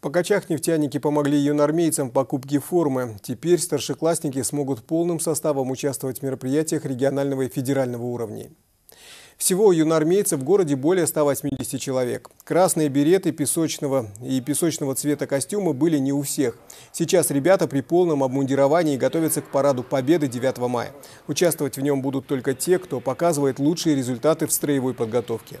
Покачах нефтяники помогли юноармейцам в покупке формы. Теперь старшеклассники смогут полным составом участвовать в мероприятиях регионального и федерального уровней. Всего юнармейцев в городе более 180 человек. Красные береты песочного и песочного цвета костюма были не у всех. Сейчас ребята при полном обмундировании готовятся к параду Победы 9 мая. Участвовать в нем будут только те, кто показывает лучшие результаты в строевой подготовке.